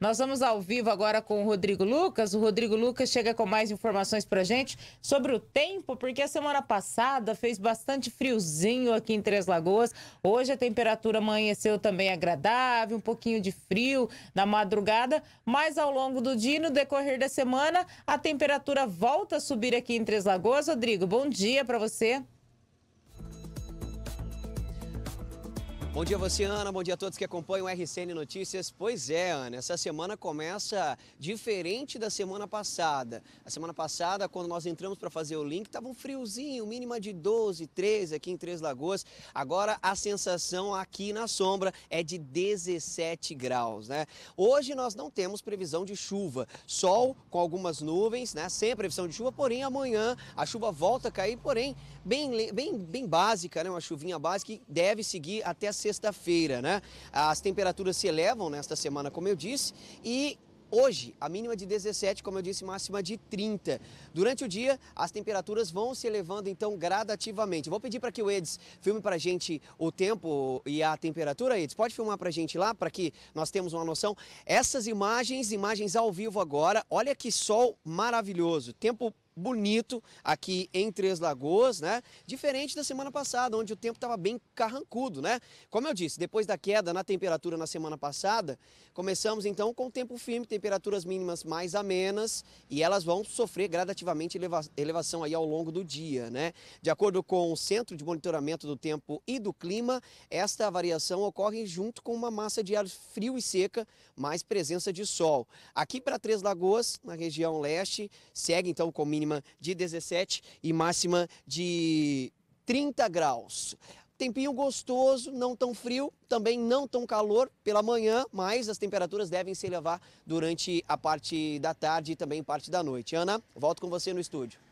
Nós vamos ao vivo agora com o Rodrigo Lucas. O Rodrigo Lucas chega com mais informações para gente sobre o tempo, porque a semana passada fez bastante friozinho aqui em Três Lagoas. Hoje a temperatura amanheceu também agradável, um pouquinho de frio na madrugada, mas ao longo do dia, no decorrer da semana, a temperatura volta a subir aqui em Três Lagoas. Rodrigo, bom dia para você. Bom dia você, Ana. Bom dia a todos que acompanham o RCN Notícias. Pois é, Ana, essa semana começa diferente da semana passada. A semana passada, quando nós entramos para fazer o link, estava um friozinho, mínima de 12, 13 aqui em Três Lagoas. Agora a sensação aqui na sombra é de 17 graus, né? Hoje nós não temos previsão de chuva, sol com algumas nuvens, né? Sem previsão de chuva, porém amanhã a chuva volta a cair, porém bem, bem, bem básica, né? Uma chuvinha básica que deve seguir até a sexta-feira, né? As temperaturas se elevam nesta semana, como eu disse, e Hoje, a mínima de 17, como eu disse, máxima de 30. Durante o dia, as temperaturas vão se elevando, então, gradativamente. Vou pedir para que o Eds filme para a gente o tempo e a temperatura, Edis. Pode filmar para a gente lá, para que nós temos uma noção. Essas imagens, imagens ao vivo agora. Olha que sol maravilhoso. Tempo bonito aqui em Três Lagoas, né? Diferente da semana passada, onde o tempo estava bem carrancudo, né? Como eu disse, depois da queda na temperatura na semana passada, começamos então com o tempo firme, temperaturas mínimas mais amenas e elas vão sofrer gradativamente eleva elevação aí ao longo do dia, né? De acordo com o Centro de Monitoramento do Tempo e do Clima, esta variação ocorre junto com uma massa de ar frio e seca, mais presença de sol. Aqui para Três Lagoas, na região leste, segue então com mínima mínima de 17 e máxima de 30 graus. Tempinho gostoso, não tão frio, também não tão calor pela manhã, mas as temperaturas devem se elevar durante a parte da tarde e também parte da noite. Ana, volto com você no estúdio.